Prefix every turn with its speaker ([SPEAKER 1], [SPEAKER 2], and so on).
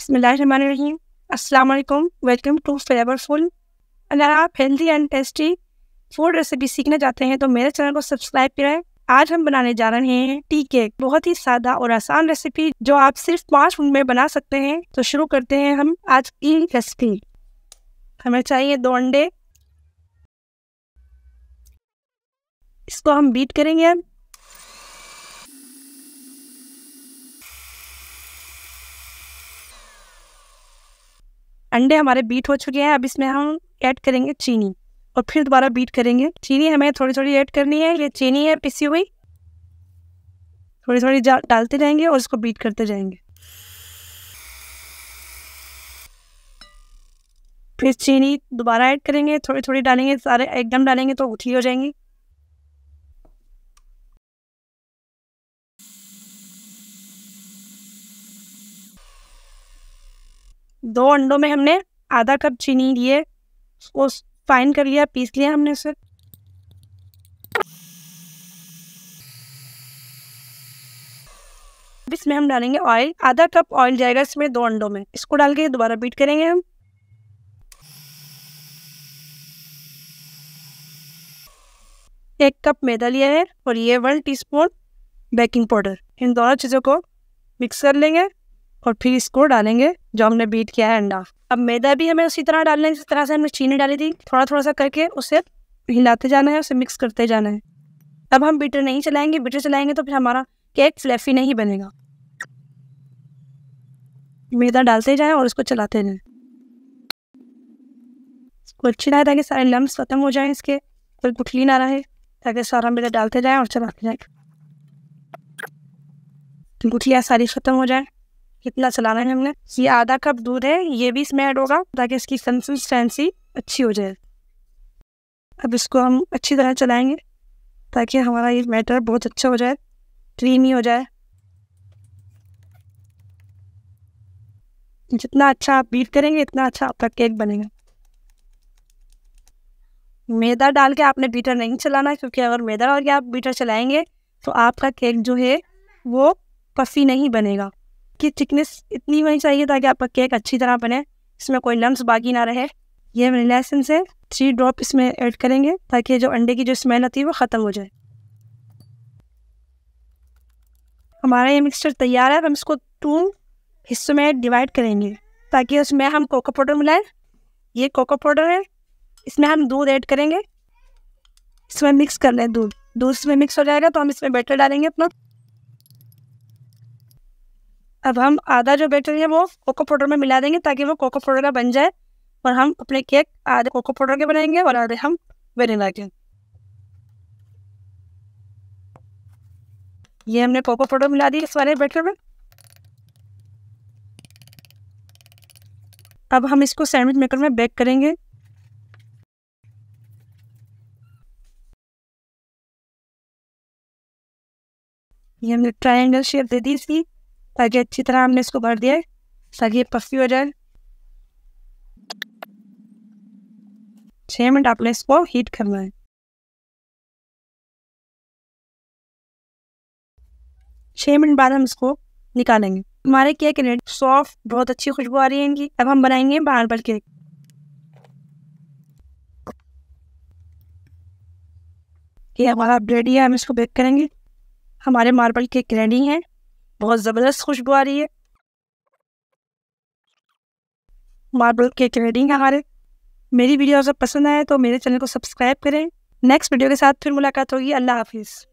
[SPEAKER 1] अस्सलाम वालेकुम welcome to flavourful अगर आप healthy and tasty food recipe सीखना चाहते हैं तो मेरे चैनल को सब्सक्राइब करें आज हम बनाने जा रहे हैं टी केक बहुत ही सादा और आसान रेसिपी जो आप सिर्फ पाँच मिनट में बना सकते हैं तो शुरू करते हैं हम आज की रेसिपी हमें चाहिए दो अंडे इसको हम बीट करेंगे अंडे हमारे बीट हो चुके हैं अब इसमें हम ऐड करेंगे चीनी और फिर दोबारा बीट करेंगे चीनी हमें थोड़ी थोड़ी ऐड करनी है ये चीनी है पिसी हुई थोड़ी थोड़ी डालते जाएंगे और इसको बीट करते जाएंगे फिर चीनी दोबारा ऐड करेंगे थोड़ी थोड़ी डालेंगे सारे एकदम डालेंगे तो उथली हो जाएंगी दो अंडों में हमने आधा कप चीनी लिए उसको फाइन कर लिया पीस लिया हमने उसे इसमें हम डालेंगे ऑयल आधा कप ऑयल जाएगा इसमें दो अंडों में इसको डाल के दोबारा बीट करेंगे हम एक कप मैदा लिया है और ये वन टीस्पून बेकिंग पाउडर इन दोनों चीज़ों को मिक्स कर लेंगे और फिर इसको डालेंगे जो हमने बीट किया है अंडा अब मैदा भी हमें उसी तरह डालना है जिस तरह से हमने चीनी डाली थी थोड़ा थोड़ा सा करके उसे हिलाते जाना है उसे मिक्स करते जाना है अब हम बीटर नहीं चलाएंगे बीटर चलाएंगे तो फिर हमारा केक फ्लैफी नहीं बनेगा मैदा डालते जाए और इसको चलाते जाए इसको अच्छी ना ताकि सारे लम्ब खत्म हो जाए इसके कोई गुठली ना रहे ताकि सारा मैदा डालते जाए और चलाते जाए गुठलियाँ सारी ख़त्म हो जाए कितना चलाना है हमने ये आधा कप दूध है ये भी इसमें ऐड होगा ताकि इसकी कंसिस्टेंसी अच्छी हो जाए अब इसको हम अच्छी तरह चलाएंगे ताकि हमारा ये मैटर बहुत अच्छा हो जाए क्रीमी हो जाए जितना अच्छा आप बीट करेंगे इतना अच्छा आपका केक बनेगा मैदा डाल के आपने बीटर नहीं चलाना क्योंकि अगर मैदा डाल के आप बीटर चलाएंगे तो आपका केक जो है वो पफी नहीं बनेगा की थिकनेस इतनी होनी चाहिए ताकि आपका केक अच्छी तरह बने इसमें कोई लम्स बाकी ना रहे ये वनीला एसेंस है थ्री ड्रॉप इसमें ऐड करेंगे ताकि जो अंडे की जो स्मेल आती है वो ख़त्म हो जाए हमारा ये मिक्सचर तैयार है हम इसको टू हिस्सों में डिवाइड करेंगे ताकि उसमें हम कोको पाउडर मिलाएं ये कोको पाउडर है इसमें हम दूध ऐड करेंगे इसमें मिक्स कर लें दूध दूध इसमें मिक्स हो जाएगा तो हम इसमें बैटर डालेंगे अपना अब हम आधा जो बैटर है वो कोको पाउडर में मिला देंगे ताकि वो कोको पाउडर का बन जाए और हम अपने केक आधे कोको पाउडर के बनाएंगे और आधे हम वेनिला के ये हमने कोको पाउडर मिला दी इस वाले बैटर में अब हम इसको सैंडविच मेकर में बेक करेंगे ये हमने ट्रायंगल शेप दे दी इसकी ताकि अच्छी तरह हमने इसको भर दिया ताकि ये पफी हो जाए छः मिनट आपने इसको हीट करना है छः मिनट बाद हम इसको निकालेंगे हमारे केक रेड सॉफ्ट बहुत अच्छी खुशबू आ रही है इनकी अब हम बनाएंगे मार्बल केक ये हमारा ब्रेड है हम इसको बेक करेंगे हमारे मार्बल केक रेडी हैं बहुत ज़बरदस्त खुशबू आ रही है मार्बल केक रेडिंग हमारे मेरी वीडियो अगर पसंद आए तो मेरे चैनल को सब्सक्राइब करें नेक्स्ट वीडियो के साथ फिर मुलाकात होगी अल्लाह हाफिज़